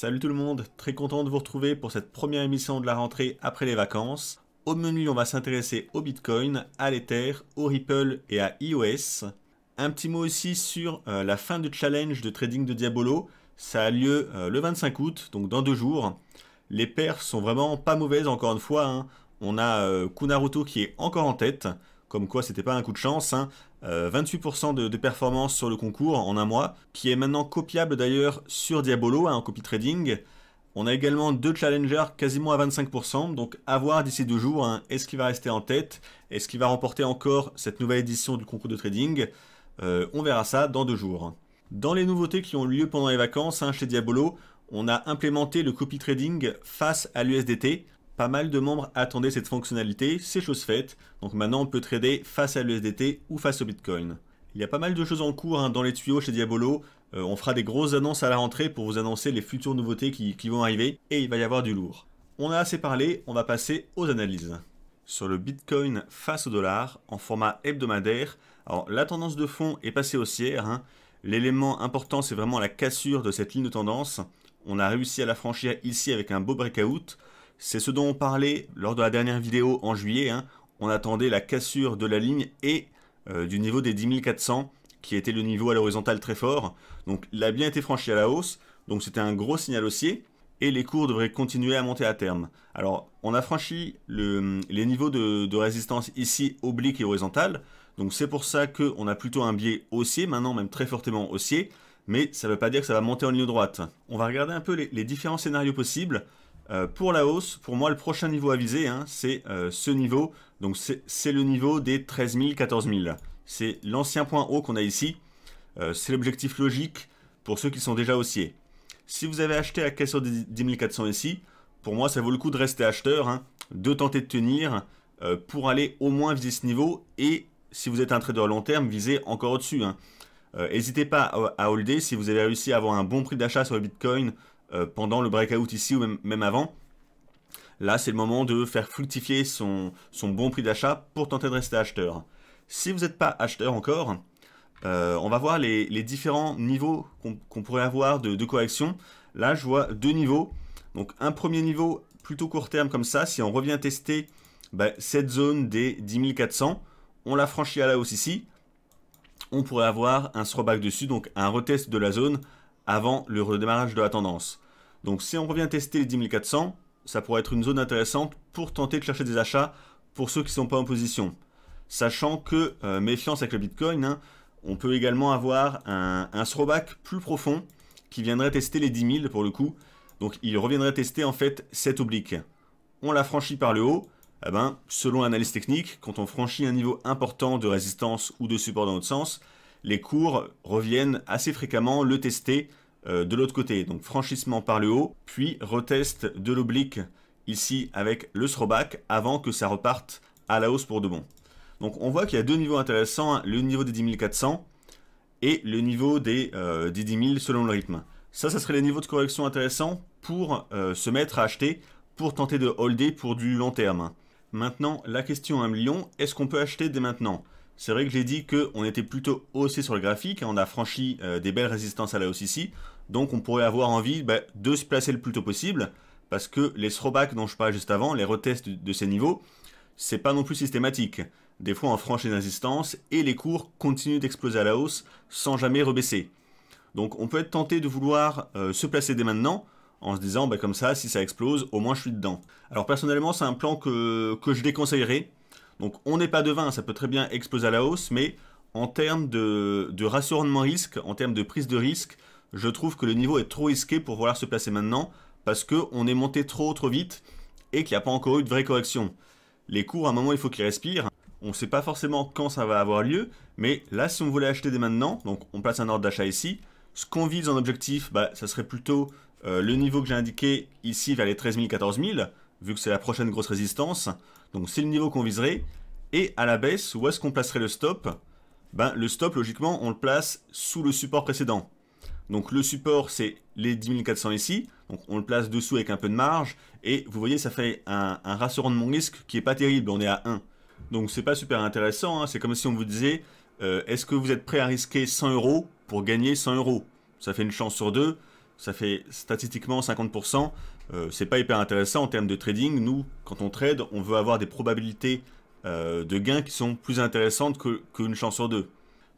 Salut tout le monde, très content de vous retrouver pour cette première émission de la rentrée après les vacances. Au menu, on va s'intéresser au Bitcoin, à l'Ether, au Ripple et à iOS. Un petit mot aussi sur euh, la fin du challenge de trading de Diabolo. Ça a lieu euh, le 25 août, donc dans deux jours. Les paires sont vraiment pas mauvaises encore une fois. Hein. On a euh, Kunaruto qui est encore en tête comme quoi c'était pas un coup de chance. 28% hein. euh, de, performance sur le concours en un mois, qui est maintenant copiable d'ailleurs sur Diabolo hein, en copy trading. On a également deux challengers quasiment à 25%, donc à voir d'ici deux jours, hein. est-ce qu'il va rester en tête, est-ce qu'il va remporter encore cette nouvelle édition du concours de trading, euh, on verra ça dans deux jours. Dans les nouveautés qui ont lieu pendant les vacances chez Diabolo, on a implémenté le copy trading face à l'USDT, pas mal de membres attendaient cette fonctionnalité, c'est chose faite, donc maintenant on peut trader face à l'USDT ou face au Bitcoin. Il y a pas mal de choses en cours hein, dans les tuyaux chez Diabolo, euh, on fera des grosses annonces à la rentrée pour vous annoncer les futures nouveautés qui, vont arriver, et il va y avoir du lourd. On a assez parlé, on va passer aux analyses. Sur le Bitcoin face au dollar, en format hebdomadaire, alors la tendance de fond est passée haussière, hein. L'élément important, c'est vraiment la cassure de cette ligne de tendance. On a réussi à la franchir ici avec un beau breakout. C'est ce dont on parlait lors de la dernière vidéo en juillet. Hein. On attendait la cassure de la ligne et euh, du niveau des 10400 qui était le niveau à l'horizontale très fort. Donc il a bien été franchi à la hausse, donc c'était un gros signal haussier, et les cours devraient continuer à monter à terme. Alors on a franchi les niveaux de, résistance ici oblique et horizontale, donc c'est pour ça qu'on a plutôt un biais haussier, maintenant même très fortement haussier, mais ça ne veut pas dire que ça va monter en ligne droite. On va regarder un peu les différents scénarios possibles. Euh, pour la hausse, pour moi, le prochain niveau à viser, hein, c'est euh, ce niveau. Donc, c'est le niveau des 13 000, 14 000. C'est l'ancien point haut qu'on a ici. Euh, c'est l'objectif logique pour ceux qui sont déjà haussiers. Si vous avez acheté à caisse des 10 400 ici, pour moi, ça vaut le coup de rester acheteur, hein, de tenter de tenir pour aller au moins viser ce niveau. Et si vous êtes un trader long terme, visez encore au-dessus. N'hésitez hein. pas à, à holder si vous avez réussi à avoir un bon prix d'achat sur le Bitcoin, euh, pendant le breakout ici ou même, avant. Là, c'est le moment de faire fructifier son, bon prix d'achat pour tenter de rester acheteur. Si vous n'êtes pas acheteur encore, euh, on va voir les, différents niveaux qu'on pourrait avoir de, correction. Là, je vois deux niveaux. Donc, un premier niveau plutôt court terme comme ça. Si on revient tester ben, cette zone des 10 400, on la franchit à la hausse ici. On pourrait avoir un throwback dessus, donc un retest de la zone avant le redémarrage de la tendance. Donc si on revient tester les 10 400, ça pourrait être une zone intéressante pour tenter de chercher des achats pour ceux qui ne sont pas en position. Sachant que, euh, méfiance avec le Bitcoin, hein, on peut également avoir un, throwback plus profond qui viendrait tester les 10 000 pour le coup. Donc il reviendrait tester en fait cette oblique. On la franchit par le haut. Eh ben, selon l'analyse technique, quand on franchit un niveau important de résistance ou de support dans l'autre sens, les cours reviennent assez fréquemment le tester euh, de l'autre côté. Donc franchissement par le haut, puis retest de l'oblique ici avec le throwback avant que ça reparte à la hausse pour de bon. Donc on voit qu'il y a deux niveaux intéressants, hein, le niveau des 10 400 et le niveau des, 10 euh, 000 selon le rythme. Ça, ça serait les niveaux de correction intéressants pour euh, se mettre à acheter, pour tenter de holder pour du long terme. Hein. Maintenant, la question à un hein, million, est-ce qu'on peut acheter dès maintenant c'est vrai que j'ai dit qu'on était plutôt haussé sur le graphique, hein, on a franchi euh, des belles résistances à la hausse ici, donc on pourrait avoir envie bah, de se placer le plus tôt possible, parce que les throwbacks dont je parlais juste avant, les retests de ces niveaux, c'est pas non plus systématique. Des fois on franchit une résistance et les cours continuent d'exploser à la hausse sans jamais rebaisser. Donc on peut être tenté de vouloir euh, se placer dès maintenant, en se disant bah, comme ça si ça explose au moins je suis dedans. Alors personnellement c'est un plan que, que je déconseillerais donc on n'est pas devin, ça peut très bien exploser à la hausse, mais en termes de, de risque, en termes de prise de risque, je trouve que le niveau est trop risqué pour vouloir se placer maintenant, parce qu'on est monté trop trop vite et qu'il n'y a pas encore eu de vraie correction. Les cours, à un moment, il faut qu'ils respirent. On ne sait pas forcément quand ça va avoir lieu, mais là, si on voulait acheter dès maintenant, donc on place un ordre d'achat ici, ce qu'on vise en objectif, bah, ça serait plutôt euh, le niveau que j'ai indiqué ici vers les 13 000, 14 000, vu que c'est la prochaine grosse résistance. Donc c'est le niveau qu'on viserait. Et à la baisse, où est-ce qu'on placerait le stop ben, Le stop, logiquement, on le place sous le support précédent. Donc le support, c'est les 10 400 ici. Donc on le place dessous avec un peu de marge. Et vous voyez, ça fait un, rassurant de mon risque qui n'est pas terrible. Ben, on est à 1. Donc c'est pas super intéressant. Hein. C'est comme si on vous disait, euh, est-ce que vous êtes prêt à risquer 100 euros pour gagner 100 euros Ça fait une chance sur deux. Ça fait statistiquement 50%. Euh, c'est pas hyper intéressant en termes de trading. Nous, quand on trade, on veut avoir des probabilités euh, de gains qui sont plus intéressantes qu'une chance sur deux.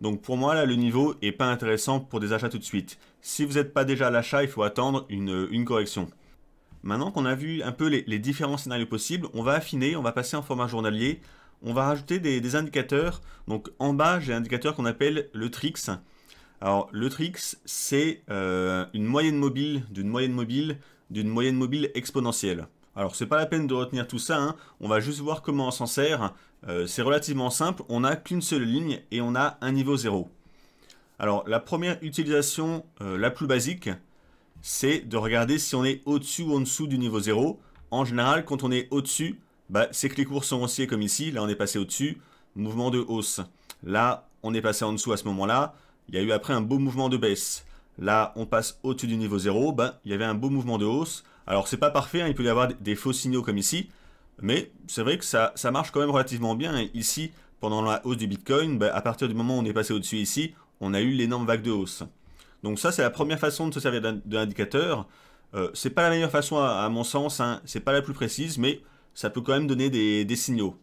Donc pour moi, là, le niveau est pas intéressant pour des achats tout de suite. Si vous n'êtes pas déjà à l'achat, il faut attendre une, correction. Maintenant qu'on a vu un peu les, différents scénarios possibles, on va affiner, on va passer en format journalier, on va rajouter des, indicateurs. Donc en bas, j'ai un indicateur qu'on appelle le TRIX. Alors le TRIX, c'est euh, une moyenne mobile d'une moyenne mobile d'une moyenne mobile exponentielle. Alors c'est pas la peine de retenir tout ça, hein. on va juste voir comment on s'en sert. Euh, c'est relativement simple, on n'a qu'une seule ligne et on a un niveau 0. Alors la première utilisation euh, la plus basique, c'est de regarder si on est au-dessus ou en dessous du niveau 0. En général, quand on est au-dessus, bah, c'est que les cours sont haussiers comme ici, là on est passé au-dessus, mouvement de hausse. Là, on est passé en dessous à ce moment-là, il y a eu après un beau mouvement de baisse. Là, on passe au-dessus du niveau 0. Ben, il y avait un beau mouvement de hausse. Alors, c'est pas parfait. Hein. il peut y avoir des faux signaux comme ici. Mais c'est vrai que ça, marche quand même relativement bien. Hein. ici, pendant la hausse du Bitcoin, ben, à partir du moment où on est passé au-dessus ici, on a eu l'énorme vague de hausse. Donc ça, c'est la première façon de se servir d'un indicateur. Euh, c'est pas la meilleure façon à, mon sens, ce hein. c'est pas la plus précise, mais ça peut quand même donner des signaux.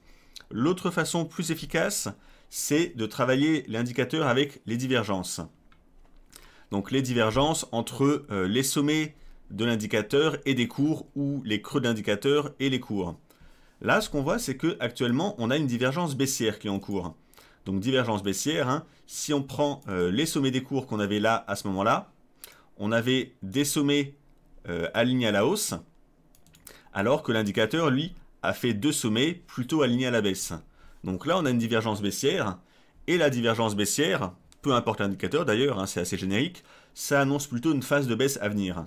L'autre façon plus efficace, c'est de travailler l'indicateur avec les divergences donc les divergences entre euh, les sommets de l'indicateur et des cours ou les creux de l'indicateur et les cours. Là, ce qu'on voit, c'est qu'actuellement, on a une divergence baissière qui est en cours. Donc divergence baissière, hein. si on prend euh, les sommets des cours qu'on avait là à ce moment-là, on avait des sommets euh, alignés à la hausse, alors que l'indicateur, lui, a fait deux sommets plutôt alignés à la baisse. Donc là, on a une divergence baissière, et la divergence baissière, peu importe l'indicateur d'ailleurs, hein, c'est assez générique, ça annonce plutôt une phase de baisse à venir.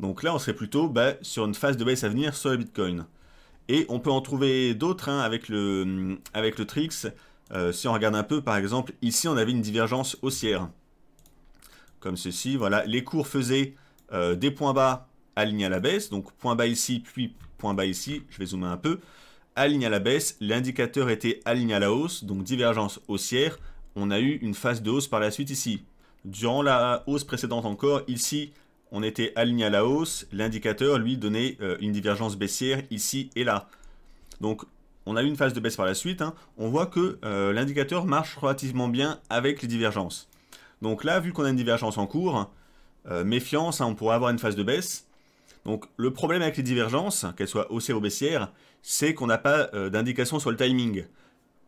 Donc là, on serait plutôt bah, sur une phase de baisse à venir sur le Bitcoin. Et on peut en trouver d'autres hein, avec, le, mm, avec le Trix. Euh, si on regarde un peu, par exemple, ici, on avait une divergence haussière. Comme ceci, voilà. Les cours faisaient euh, des points bas alignés à la baisse. Donc, point bas ici, puis point bas ici. Je vais zoomer un peu. aligné à la baisse. L'indicateur était aligné à la hausse. Donc, divergence haussière on a eu une phase de hausse par la suite ici. Durant la hausse précédente encore, ici, on était aligné à la hausse. L'indicateur, lui, donnait euh, une divergence baissière ici et là. Donc, on a eu une phase de baisse par la suite. Hein. On voit que euh, l'indicateur marche relativement bien avec les divergences. Donc là, vu qu'on a une divergence en cours, euh, méfiance, hein, on pourrait avoir une phase de baisse. Donc le problème avec les divergences, qu'elles soient haussées ou baissières, c'est qu'on n'a pas d'indication sur le timing.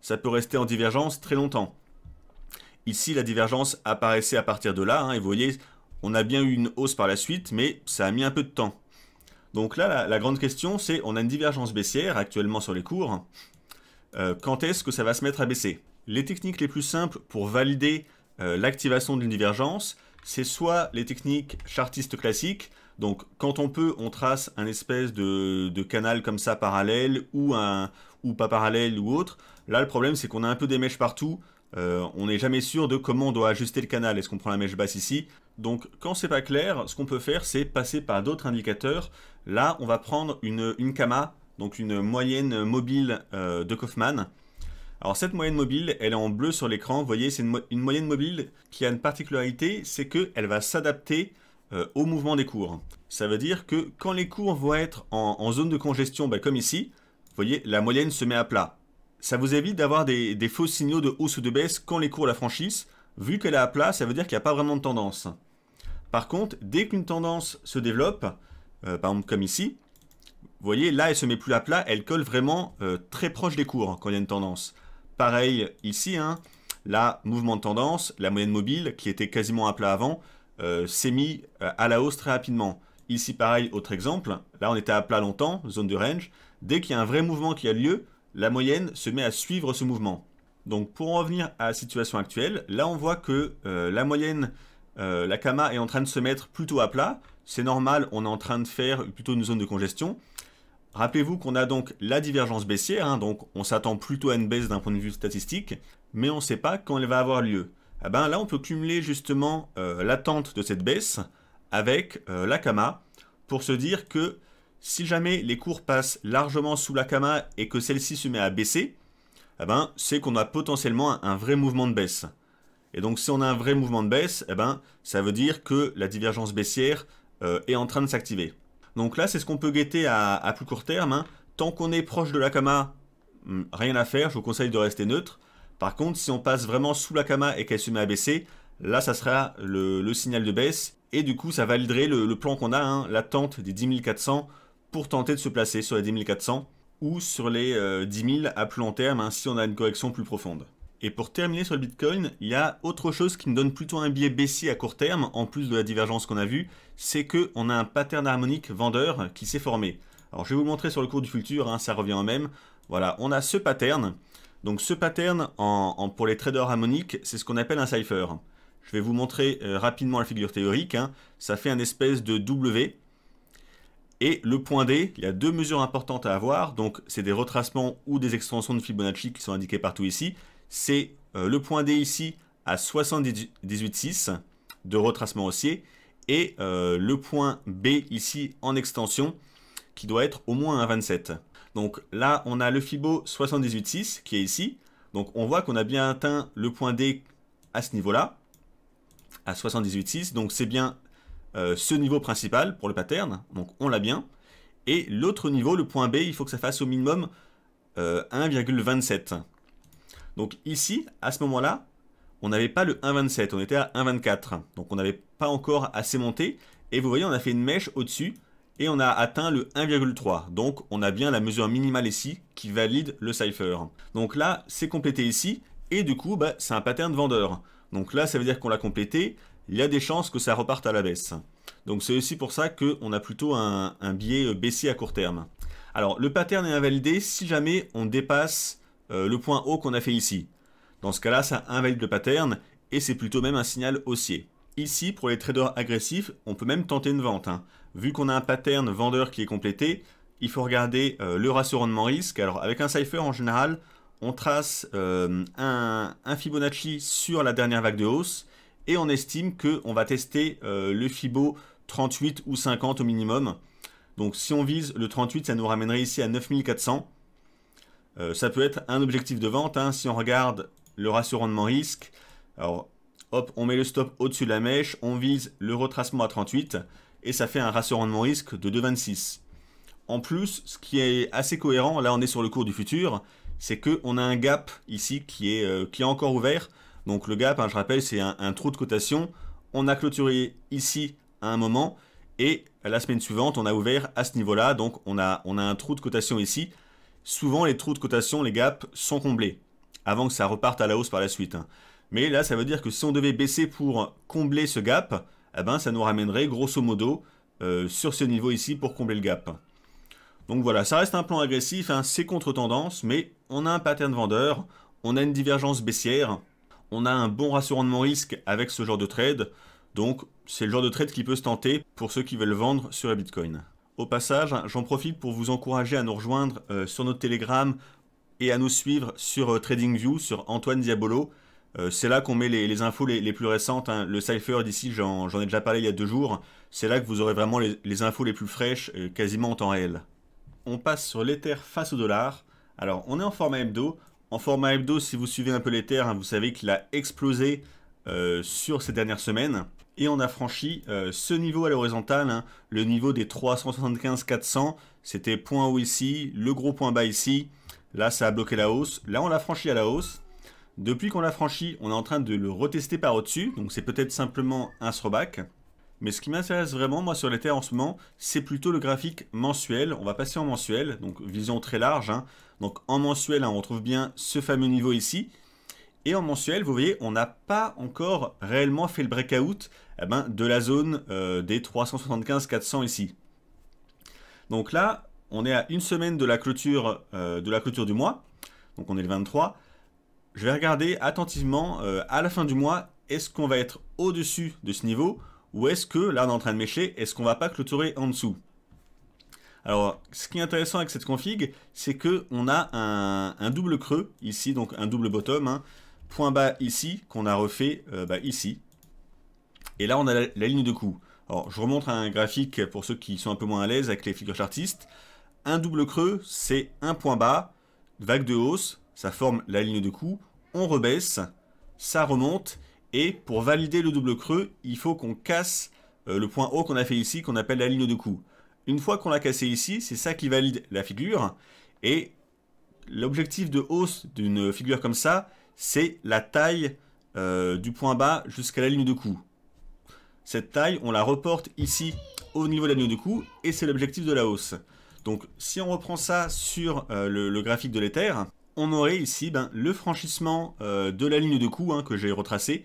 Ça peut rester en divergence très longtemps. Ici, la divergence apparaissait à partir de là, hein, et vous voyez, on a bien eu une hausse par la suite, mais ça a mis un peu de temps. Donc là, la, grande question, c'est on a une divergence baissière actuellement sur les cours. Euh, quand est-ce que ça va se mettre à baisser Les techniques les plus simples pour valider euh, l'activation d'une divergence, c'est soit les techniques chartistes classiques, donc quand on peut, on trace un espèce de, de canal comme ça parallèle ou, un, ou pas parallèle ou autre. Là, le problème, c'est qu'on a un peu des mèches partout, euh, on n'est jamais sûr de comment on doit ajuster le canal. Est-ce qu'on prend la mèche basse ici Donc quand c'est pas clair, ce qu'on peut faire, c'est passer par d'autres indicateurs. Là, on va prendre une, une Kama, donc une moyenne mobile euh, de Kaufman. Alors cette moyenne mobile, elle est en bleu sur l'écran. Vous voyez, c'est une, moyenne mobile qui a une particularité, c'est qu'elle va s'adapter euh, au mouvement des cours. Ça veut dire que quand les cours vont être en, zone de congestion, ben, comme ici, vous voyez, la moyenne se met à plat. Ça vous évite d'avoir des, faux signaux de hausse ou de baisse quand les cours la franchissent. Vu qu'elle est à plat, ça veut dire qu'il n'y a pas vraiment de tendance. Par contre, dès qu'une tendance se développe, euh, par exemple comme ici, vous voyez, là, elle se met plus à plat, elle colle vraiment euh, très proche des cours quand il y a une tendance. Pareil ici, hein, là, mouvement de tendance, la moyenne mobile, qui était quasiment à plat avant, euh, s'est mis à la hausse très rapidement. Ici, pareil, autre exemple, là, on était à plat longtemps, zone de range. Dès qu'il y a un vrai mouvement qui a lieu, la moyenne se met à suivre ce mouvement. Donc pour en revenir à la situation actuelle, là on voit que euh, la moyenne, euh, la Kama est en train de se mettre plutôt à plat. C'est normal, on est en train de faire plutôt une zone de congestion. Rappelez-vous qu'on a donc la divergence baissière, hein, donc on s'attend plutôt à une baisse d'un point de vue statistique, mais on ne sait pas quand elle va avoir lieu. Ah ben, là on peut cumuler justement euh, l'attente de cette baisse avec la Kama pour se dire que si jamais les cours passent largement sous la cama et que celle-ci se met à baisser, eh ben, c'est qu'on a potentiellement un, vrai mouvement de baisse. Et donc si on a un vrai mouvement de baisse, eh ben, ça veut dire que la divergence baissière euh, est en train de s'activer. Donc là, c'est ce qu'on peut guetter à, plus court terme. Hein. Tant qu'on est proche de la cama, hmm, rien à faire, je vous conseille de rester neutre. Par contre, si on passe vraiment sous la cama et qu'elle se met à baisser, là, ça sera le, signal de baisse. Et du coup, ça validerait le, plan qu'on a, hein. l'attente des 10 pour tenter de se placer sur les 10400 ou sur les 10 euh, 000 à plus long terme hein, si on a une correction plus profonde. Et pour terminer sur le Bitcoin, il y a autre chose qui me donne plutôt un biais baissier à court terme, en plus de la divergence qu'on a vue, c'est qu'on a un pattern harmonique vendeur qui s'est formé. Alors je vais vous montrer sur le cours du futur, hein, ça revient au même. Voilà, on a ce pattern. Donc ce pattern, en, pour les traders harmoniques, c'est ce qu'on appelle un cipher. Je vais vous montrer euh, rapidement la figure théorique. Hein. Ça fait un espèce de W et le point D, il y a deux mesures importantes à avoir, donc c'est des retracements ou des extensions de Fibonacci qui sont indiqués partout ici. C'est euh, le point D ici à 78,6 de retracement haussier et euh, le point B ici en extension qui doit être au moins à 27. Donc là, on a le Fibo 78,6 qui est ici. Donc on voit qu'on a bien atteint le point D à ce niveau-là, à 78,6. Donc c'est bien euh, ce niveau principal pour le pattern, donc on l'a bien, et l'autre niveau, le point B, il faut que ça fasse au minimum 1,27. Euh, donc ici, à ce moment-là, on n'avait pas le 1,27, on était à 1,24. Donc on n'avait pas encore assez monté, et vous voyez, on a fait une mèche au-dessus, et on a atteint le 1,3. Donc on a bien la mesure minimale ici qui valide le cipher. Donc là, c'est complété ici, et du coup, bah, c'est un pattern vendeur. Donc là, ça veut dire qu'on l'a complété, il y a des chances que ça reparte à la baisse. Donc c'est aussi pour ça qu'on a plutôt un, biais euh, baissier à court terme. Alors le pattern est invalidé si jamais on dépasse euh, le point haut qu'on a fait ici. Dans ce cas-là, ça invalide le pattern et c'est plutôt même un signal haussier. Ici, pour les traders agressifs, on peut même tenter une vente. Hein. Vu qu'on a un pattern vendeur qui est complété, il faut regarder euh, le ratio rendement risque. Alors avec un cipher en général, on trace un Fibonacci sur la dernière vague de hausse et on estime qu'on va tester euh, le FIBO 38 ou 50 au minimum. Donc si on vise le 38, ça nous ramènerait ici à 9400. Euh, ça peut être un objectif de vente. Hein. Si on regarde le ratio rendement risque, alors hop, on met le stop au-dessus de la mèche, on vise le retracement à 38 et ça fait un ratio rendement risque de 2,26. En plus, ce qui est assez cohérent, là on est sur le cours du futur, c'est qu'on a un gap ici qui est euh, encore ouvert. Donc le gap, hein, je rappelle, c'est un, trou de cotation. On a clôturé ici à un moment et la semaine suivante, on a ouvert à ce niveau-là. Donc on a, on a un trou de cotation ici. Souvent, les trous de cotation, les gaps sont comblés avant que ça reparte à la hausse par la suite. Hein. Mais là, ça veut dire que si on devait baisser pour combler ce gap, eh ben, ça nous ramènerait grosso modo euh, sur ce niveau ici pour combler le gap. Donc voilà, ça reste un plan agressif, hein. c'est contre-tendance, mais on a un pattern vendeur, on a une divergence baissière, on a un bon de rendement risque avec ce genre de trade. Donc c'est le genre de trade qui peut se tenter pour ceux qui veulent vendre sur les Bitcoin. Au passage, j'en profite pour vous encourager à nous rejoindre euh, sur notre Telegram et à nous suivre sur euh, TradingView, sur Antoine Diabolo. Euh, c'est là qu'on met les, infos les, plus récentes. Hein. Le Cypher d'ici, j'en ai déjà parlé il y a deux jours. C'est là que vous aurez vraiment les, les infos les plus fraîches, quasiment en temps réel. On passe sur l'Ether face au dollar. Alors, on est en format hebdo. En format hebdo, si vous suivez un peu les terres, hein, vous savez qu'il a explosé euh, sur ces dernières semaines. Et on a franchi euh, ce niveau à l'horizontale, hein, le niveau des 375-400. C'était point haut ici, le gros point bas ici. Là, ça a bloqué la hausse. Là, on l'a franchi à la hausse. Depuis qu'on l'a franchi, on est en train de le retester par au-dessus. Donc, c'est peut-être simplement un throwback. Mais ce qui m'intéresse vraiment, moi, sur les terres en ce moment, c'est plutôt le graphique mensuel. On va passer en mensuel, donc vision très large. Hein. Donc en mensuel, hein, on retrouve bien ce fameux niveau ici. Et en mensuel, vous voyez, on n'a pas encore réellement fait le breakout eh ben, de la zone euh, des 375-400 ici. Donc là, on est à une semaine de la clôture, euh, du mois. Donc on est le 23. Je vais regarder attentivement euh, à la fin du mois, est-ce qu'on va être au-dessus de ce niveau ou est-ce que, là on est en train de mécher, est-ce qu'on va pas clôturer en dessous alors, ce qui est intéressant avec cette config, c'est que on a un, double creux ici, donc un double bottom, hein, point bas ici, qu'on a refait euh, bah, ici. Et là, on a la, ligne de coup. Alors, je remontre un graphique pour ceux qui sont un peu moins à l'aise avec les figures chartistes. Un double creux, c'est un point bas, vague de hausse, ça forme la ligne de coup, on rebaisse, ça remonte, et pour valider le double creux, il faut qu'on casse euh, le point haut qu'on a fait ici, qu'on appelle la ligne de cou. Une fois qu'on l'a cassé ici, c'est ça qui valide la figure. Et l'objectif de hausse d'une figure comme ça, c'est la taille euh, du point bas jusqu'à la ligne de cou. Cette taille, on la reporte ici au niveau de la ligne de cou, et c'est l'objectif de la hausse. Donc si on reprend ça sur euh, le, graphique de l'éther, on aurait ici ben, le franchissement euh, de la ligne de coût hein, que j'ai retracé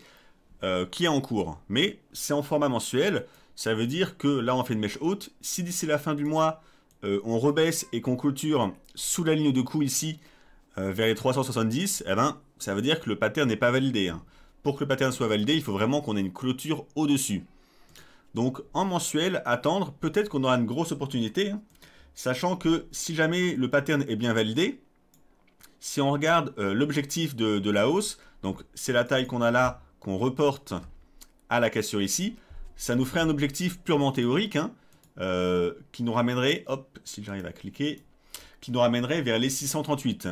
euh, qui est en cours. Mais c'est en format mensuel, ça veut dire que là on fait une mèche haute. Si d'ici la fin du mois, euh, on rebaisse et qu'on clôture sous la ligne de coût ici, vers les 370, eh ben, ça veut dire que le pattern n'est pas validé. Hein. Pour que le pattern soit validé, il faut vraiment qu'on ait une clôture au-dessus. Donc en mensuel, attendre, peut-être qu'on aura une grosse opportunité, hein, sachant que si jamais le pattern est bien validé, si on regarde euh, l'objectif de, la hausse, donc c'est la taille qu'on a là, qu'on reporte à la cassure ici, ça nous ferait un objectif purement théorique, hein, euh, qui nous ramènerait, hop, si j'arrive à cliquer, qui nous ramènerait vers les 638.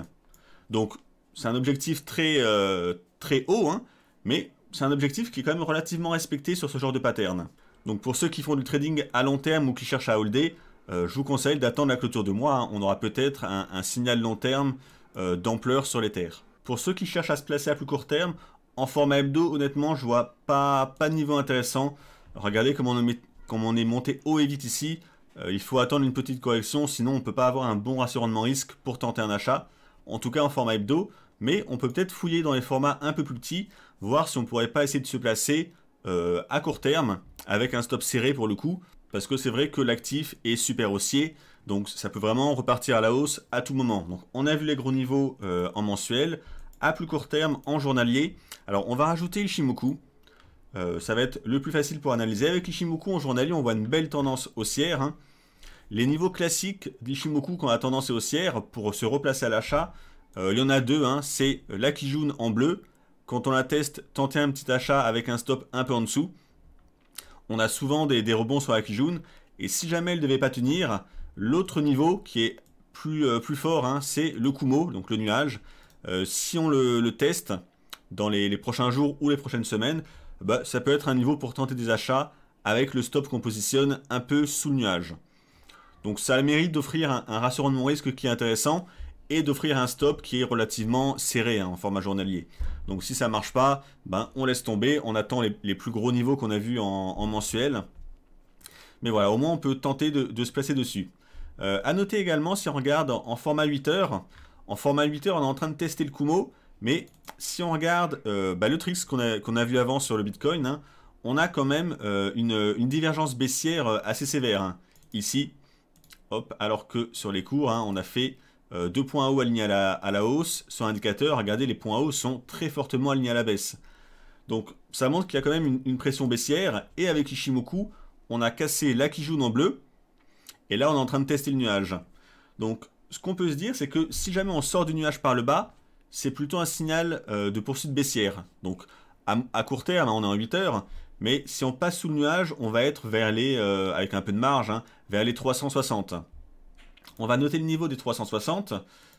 Donc c'est un objectif très, euh, très haut, hein, mais c'est un objectif qui est quand même relativement respecté sur ce genre de pattern. Donc pour ceux qui font du trading à long terme ou qui cherchent à holder, je vous conseille d'attendre la clôture de mois. Hein. On aura peut-être un, signal long terme euh, d'ampleur sur les terres. Pour ceux qui cherchent à se placer à plus court terme, en format hebdo, honnêtement, je vois pas, pas de niveau intéressant. Regardez comment on, est monté haut et vite ici. Euh, il faut attendre une petite correction, sinon on ne peut pas avoir un bon ratio risque pour tenter un achat. En tout cas en format hebdo, mais on peut peut-être fouiller dans les formats un peu plus petits, voir si on pourrait pas essayer de se placer euh, à court terme, avec un stop serré pour le coup, parce que c'est vrai que l'actif est super haussier, donc ça peut vraiment repartir à la hausse à tout moment. Donc on a vu les gros niveaux euh, en mensuel, à plus court terme en journalier. Alors on va rajouter Ishimoku. Euh, ça va être le plus facile pour analyser. Avec Ishimoku en journalier, on voit une belle tendance haussière. Hein. Les niveaux classiques d'Ishimoku quand la tendance est haussière, pour se replacer à l'achat, euh, il y en a deux. Hein. C'est la Kijun en bleu. Quand on la teste, tenter un petit achat avec un stop un peu en dessous. On a souvent des, rebonds sur la Kijun. Et si jamais elle ne devait pas tenir, L'autre niveau qui est plus, euh, fort, hein, c'est le Kumo, donc le nuage. Euh, si on le, teste dans les, prochains jours ou les prochaines semaines, bah, ça peut être un niveau pour tenter des achats avec le stop qu'on positionne un peu sous le nuage. Donc ça a le mérite d'offrir un, rassurant de mon risque qui est intéressant et d'offrir un stop qui est relativement serré hein, en format journalier. Donc si ça marche pas, ben, on laisse tomber, on attend les, plus gros niveaux qu'on a vus en, mensuel. Mais voilà, au moins on peut tenter de se placer dessus. A euh, noter également, si on regarde en format 8 heures, en format 8 heures, on est en train de tester le Kumo, mais si on regarde euh, bah, le tricks qu'on a, vu avant sur le Bitcoin, hein, on a quand même euh, une, divergence baissière assez sévère. Hein. Ici, hop, alors que sur les cours, hein, on a fait deux points hauts alignés à la, hausse. Sur l'indicateur, regardez, les points hauts sont très fortement alignés à la baisse. Donc ça montre qu'il y a quand même une, pression baissière. Et avec Ishimoku, on a cassé la Kijun en bleu, et là, on est en train de tester le nuage. Donc, ce qu'on peut se dire, c'est que si jamais on sort du nuage par le bas, c'est plutôt un signal euh, de poursuite baissière. Donc, à, court terme, on est en 8 heures, mais si on passe sous le nuage, on va être vers les, euh, avec un peu de marge, hein, vers les 360. On va noter le niveau des 360.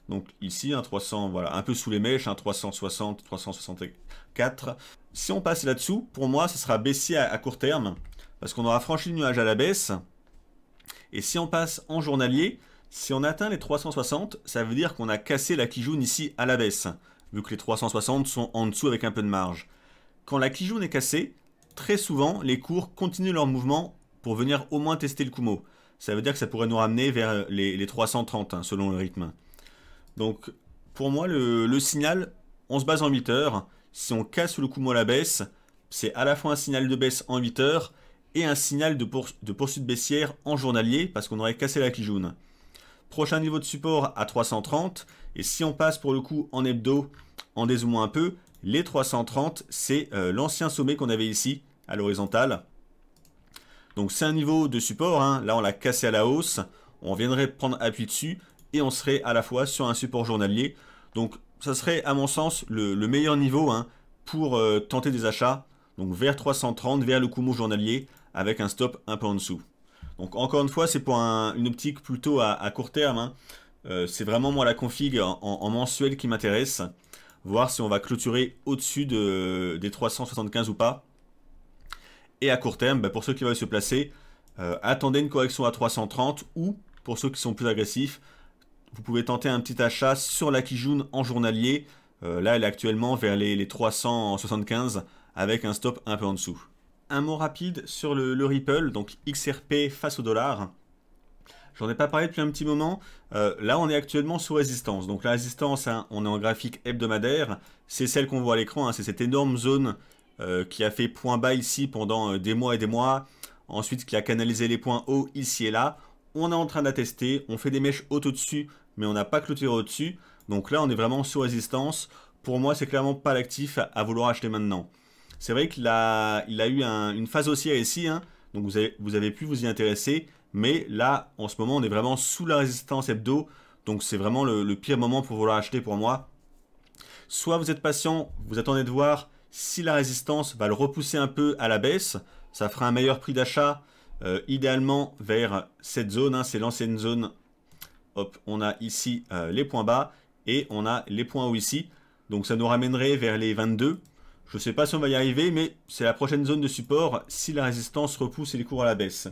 Donc ici, un hein, 300, voilà, un peu sous les mèches, un 360, 364. Si on passe là-dessous, pour moi, ce sera baissier à court terme, parce qu'on aura franchi le nuage à la baisse, et si on passe en journalier, si on atteint les 360, ça veut dire qu'on a cassé la Kijun ici à la baisse, vu que les 360 sont en dessous avec un peu de marge. Quand la Kijun est cassée, très souvent, les cours continuent leur mouvement pour venir au moins tester le Kumo. Ça veut dire que ça pourrait nous ramener vers les, 330, hein, selon le rythme. Donc, pour moi, le, le, signal, on se base en 8 heures. Si on casse le Kumo à la baisse, c'est à la fois un signal de baisse en 8 heures et un signal de, poursuite baissière en journalier parce qu'on aurait cassé la clé Prochain niveau de support à 330 et si on passe pour le coup en hebdo en dézoomant un peu, les 330 c'est euh, l'ancien sommet qu'on avait ici à l'horizontale. Donc c'est un niveau de support, hein. là on l'a cassé à la hausse, on viendrait prendre appui dessus et on serait à la fois sur un support journalier. Donc ça serait à mon sens le, meilleur niveau hein, pour euh, tenter des achats. Donc vers 330, vers le Kumo journalier, avec un stop un peu en dessous. Donc encore une fois, c'est pour une optique plutôt à, court terme. Hein. Euh, c'est vraiment moi la config en, mensuel qui m'intéresse. Voir si on va clôturer au-dessus des 375 ou pas. Et à court terme, bah, pour ceux qui veulent se placer, euh, attendez une correction à 330 ou pour ceux qui sont plus agressifs, vous pouvez tenter un petit achat sur la Kijun en journalier. Euh, là, elle est actuellement vers les 375 avec un stop un peu en dessous un mot rapide sur le, Ripple, donc XRP face au dollar. J'en ai pas parlé depuis un petit moment. Euh, là, on est actuellement sous résistance. Donc la résistance, hein, on est en graphique hebdomadaire. C'est celle qu'on voit à l'écran. Hein, c'est cette énorme zone euh, qui a fait point bas ici pendant euh, des mois et des mois. Ensuite, qui a canalisé les points hauts ici et là. On est en train d'attester. On fait des mèches au-dessus, mais on n'a pas clôturé au-dessus. Donc là, on est vraiment sous résistance. Pour moi, c'est clairement pas l'actif à vouloir acheter maintenant. C'est vrai qu'il a, il a eu une phase haussière ici, hein. donc vous avez, pu vous y intéresser, mais là, en ce moment, on est vraiment sous la résistance hebdo, donc c'est vraiment le, pire moment pour vouloir acheter pour moi. Soit vous êtes patient, vous attendez de voir si la résistance va le repousser un peu à la baisse, ça fera un meilleur prix d'achat, euh, idéalement vers cette zone, hein. c'est l'ancienne zone. Hop, on a ici euh, les points bas et on a les points hauts ici. Donc ça nous ramènerait vers les 22. Je sais pas si on va y arriver, mais c'est la prochaine zone de support si la résistance repousse et les cours à la baisse.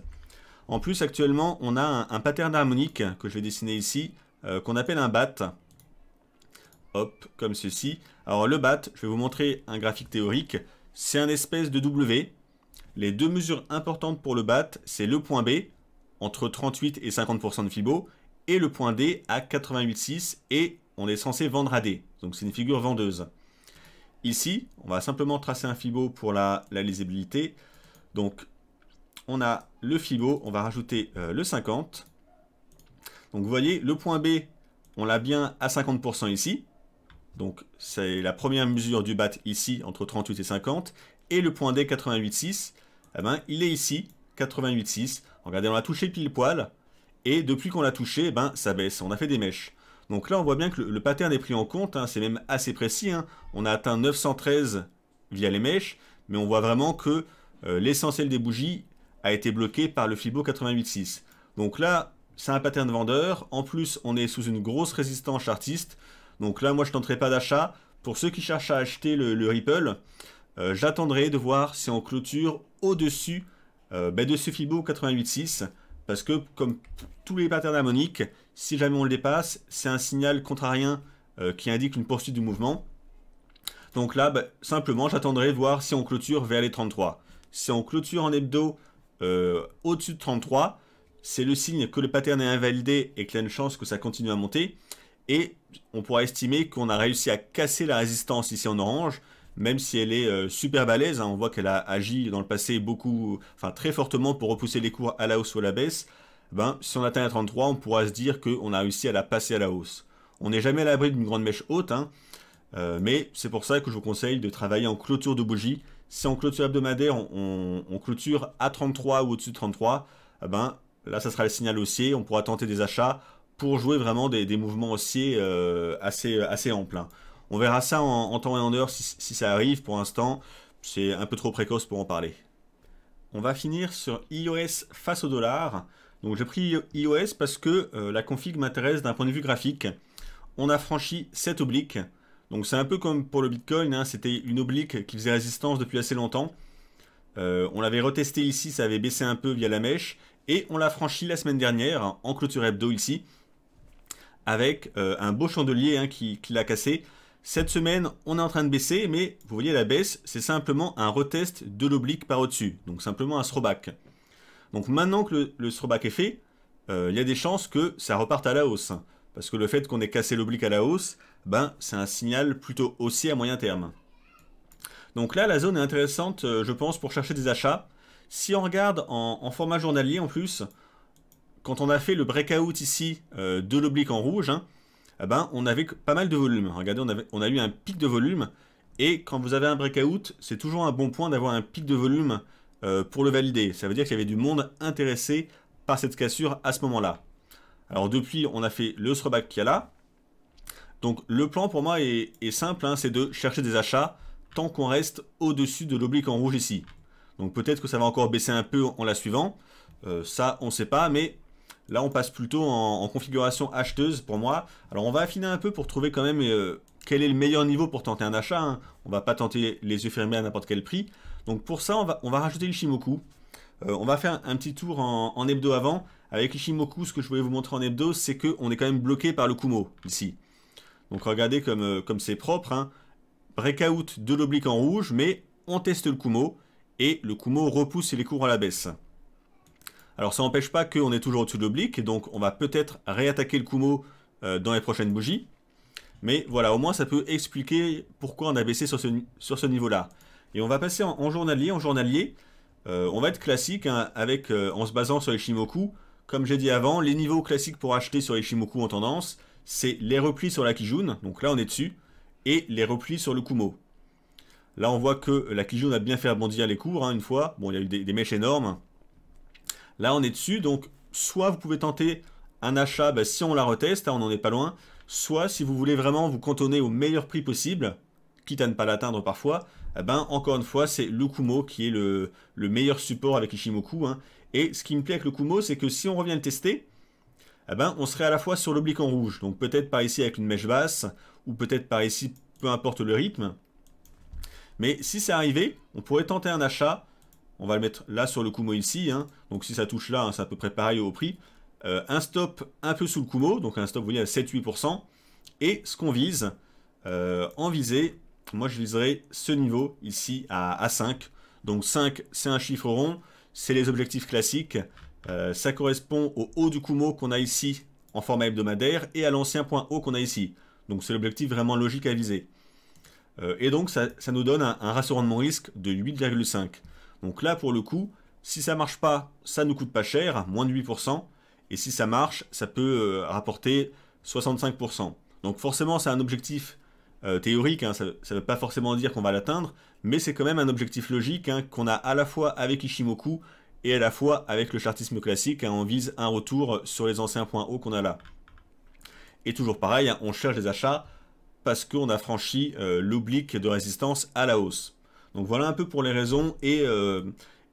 En plus, actuellement, on a un, pattern harmonique que je vais dessiner ici, euh, qu'on appelle un BAT. Hop, comme ceci. Alors le BAT, je vais vous montrer un graphique théorique. C'est un espèce de W. Les deux mesures importantes pour le BAT, c'est le point B, entre 38 et 50% de FIBO, et le point D à 88,6 et on est censé vendre à D. Donc c'est une figure vendeuse. Ici, on va simplement tracer un fibo pour la, lisibilité. Donc, on a le fibo, on va rajouter euh, le 50. Donc, vous voyez, le point B, on l'a bien à 50% ici. Donc, c'est la première mesure du BAT ici, entre 38 et 50. Et le point D, 88,6, eh ben, il est ici, 88,6. Regardez, on l'a touché pile poil. Et depuis qu'on l'a touché, eh ben, ça baisse. On a fait des mèches. Donc là, on voit bien que le, pattern est pris en compte, hein, c'est même assez précis. Hein. On a atteint 913 via les mèches, mais on voit vraiment que euh, l'essentiel des bougies a été bloqué par le Fibo 88.6. Donc là, c'est un pattern vendeur. En plus, on est sous une grosse résistance chartiste. Donc là, moi, je tenterai pas d'achat. Pour ceux qui cherchent à acheter le, Ripple, euh, j'attendrai de voir si on clôture au-dessus euh, ben, de ce Fibo 88.6. Parce que, comme les patterns harmoniques. Si jamais on le dépasse, c'est un signal contrarien euh, qui indique une poursuite du mouvement. Donc là, bah, simplement, j'attendrai voir si on clôture vers les 33. Si on clôture en hebdo euh, au-dessus de 33, c'est le signe que le pattern est invalidé et qu'il y a une chance que ça continue à monter. Et on pourra estimer qu'on a réussi à casser la résistance ici en orange, même si elle est euh, super balèze. Hein. on voit qu'elle a agi dans le passé beaucoup, enfin très fortement pour repousser les cours à la hausse ou à la baisse. Ben, si on atteint la 33, on pourra se dire qu'on a réussi à la passer à la hausse. On n'est jamais à l'abri d'une grande mèche haute, hein. euh, mais c'est pour ça que je vous conseille de travailler en clôture de bougie. Si en clôture hebdomadaire, on, clôture à 33 ou au-dessus de 33, eh ben, là, ça sera le signal haussier, on pourra tenter des achats pour jouer vraiment des, mouvements haussiers euh, assez, assez amples. Hein. On verra ça en, temps et en heure si ça arrive. Pour l'instant, c'est un peu trop précoce pour en parler. On va finir sur iOS face au dollar. Donc j'ai pris iOS parce que euh, la config m'intéresse d'un point de vue graphique. On a franchi cette oblique. Donc c'est un peu comme pour le Bitcoin, hein. c'était une oblique qui faisait résistance depuis assez longtemps. Euh, on l'avait retesté ici, ça avait baissé un peu via la mèche. Et on l'a franchi la semaine dernière, en clôture hebdo ici, avec euh, un beau chandelier hein, qui, qui l'a cassé. Cette semaine, on est en train de baisser, mais vous voyez la baisse, c'est simplement un retest de l'oblique par au-dessus. Donc simplement un throwback. Donc maintenant que le, le throwback est fait, euh, il y a des chances que ça reparte à la hausse. Parce que le fait qu'on ait cassé l'oblique à la hausse, ben, c'est un signal plutôt haussier à moyen terme. Donc là, la zone est intéressante, euh, je pense, pour chercher des achats. Si on regarde en, format journalier, en plus, quand on a fait le breakout ici euh, de l'oblique en rouge, hein, eh ben, on avait pas mal de volume. Regardez, on, on a eu un pic de volume. Et quand vous avez un breakout, c'est toujours un bon point d'avoir un pic de volume euh, pour le valider. Ça veut dire qu'il y avait du monde intéressé par cette cassure à ce moment-là. Alors depuis, on a fait le throwback qu'il y a là. Donc le plan pour moi est, simple, hein, c'est de chercher des achats tant qu'on reste au-dessus de l'oblique en rouge ici. Donc peut-être que ça va encore baisser un peu en la suivant. Euh, ça, on ne sait pas, mais là, on passe plutôt en, configuration acheteuse pour moi. Alors on va affiner un peu pour trouver quand même euh, quel est le meilleur niveau pour tenter un achat. Hein. On ne va pas tenter les yeux fermés à n'importe quel prix. Donc pour ça, on va, rajouter l'Ishimoku. Euh, on va faire un, petit tour en, hebdo avant. Avec l'Ishimoku, ce que je voulais vous montrer en hebdo, c'est qu'on est quand même bloqué par le Kumo, ici. Donc regardez comme euh, comme c'est propre. Hein. Breakout de l'oblique en rouge, mais on teste le Kumo. Et le Kumo repousse les cours à la baisse. Alors ça n'empêche pas qu'on est toujours au-dessus de l'oblique, donc on va peut-être réattaquer le Kumo euh, dans les prochaines bougies. Mais voilà, au moins ça peut expliquer pourquoi on a baissé sur ce niveau-là. Et on va passer en, journalier. En journalier, euh, on va être classique hein, avec, euh, en se basant sur les Shimoku. Comme j'ai dit avant, les niveaux classiques pour acheter sur les Shimoku en tendance, c'est les replis sur la Kijun, donc là on est dessus, et les replis sur le Kumo. Là on voit que la Kijun a bien fait rebondir les cours hein, une fois. Bon, il y a eu des, mèches énormes. Là on est dessus, donc soit vous pouvez tenter un achat bah, si on la reteste, hein, on n'en est pas loin, soit si vous voulez vraiment vous cantonner au meilleur prix possible, quitte à ne pas l'atteindre parfois, eh ben, encore une fois, c'est le Kumo qui est le, meilleur support avec Ishimoku. Hein. Et ce qui me plaît avec le Kumo, c'est que si on revient le tester, eh ben, on serait à la fois sur l'oblique en rouge, donc peut-être par ici avec une mèche basse, ou peut-être par ici, peu importe le rythme. Mais si c'est arrivé, on pourrait tenter un achat. On va le mettre là sur le Kumo ici. Hein. Donc si ça touche là, hein, c'est à peu près pareil au prix. Euh, un stop un peu sous le Kumo, donc un stop, vous voyez, à 7-8%. Et ce qu'on vise, euh, en visée, moi je viserai ce niveau ici à, 5. Donc 5, c'est un chiffre rond, c'est les objectifs classiques. Euh, ça correspond au haut du Kumo qu'on a ici en format hebdomadaire et à l'ancien point haut qu'on a ici. Donc c'est l'objectif vraiment logique à viser. Euh, et donc ça, nous donne un, ratio rendement risque de 8,5. Donc là pour le coup, si ça marche pas, ça nous coûte pas cher, moins de 8%. Et si ça marche, ça peut euh, rapporter 65%. Donc forcément c'est un objectif euh, théorique, hein, ça ne veut pas forcément dire qu'on va l'atteindre, mais c'est quand même un objectif logique hein, qu'on a à la fois avec Ishimoku et à la fois avec le chartisme classique, hein, on vise un retour sur les anciens points hauts qu'on a là. Et toujours pareil, on cherche des achats parce qu'on a franchi euh, l'oblique de résistance à la hausse. Donc voilà un peu pour les raisons et, euh,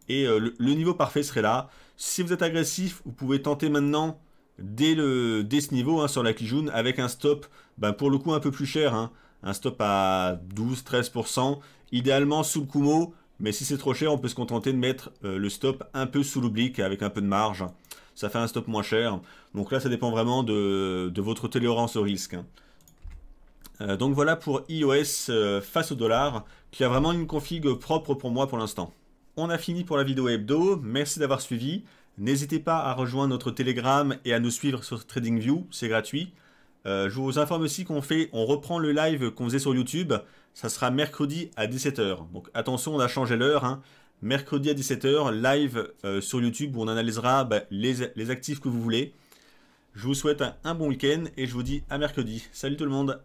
et le, niveau parfait serait là. Si vous êtes agressif, vous pouvez tenter maintenant dès, le, dès ce niveau sur la Kijun avec un stop ben, pour le coup un peu plus cher un stop à 12-13%, idéalement sous le Kumo, mais si c'est trop cher, on peut se contenter de mettre euh, le stop un peu sous l'oblique avec un peu de marge. Ça fait un stop moins cher. Donc là, ça dépend vraiment de, votre tolérance au risque. Euh, donc voilà pour iOS euh, face au dollar, qui a vraiment une config propre pour moi pour l'instant. On a fini pour la vidéo hebdo, merci d'avoir suivi. N'hésitez pas à rejoindre notre Telegram et à nous suivre sur TradingView, c'est gratuit. Euh, je vous informe aussi qu'on fait, on reprend le live qu'on faisait sur YouTube. Ça sera mercredi à 17h. Donc attention, on a changé l'heure. Hein. Mercredi à 17h, live euh, sur YouTube où on analysera bah, les, actifs que vous voulez. Je vous souhaite un, un bon week-end et je vous dis à mercredi. Salut tout le monde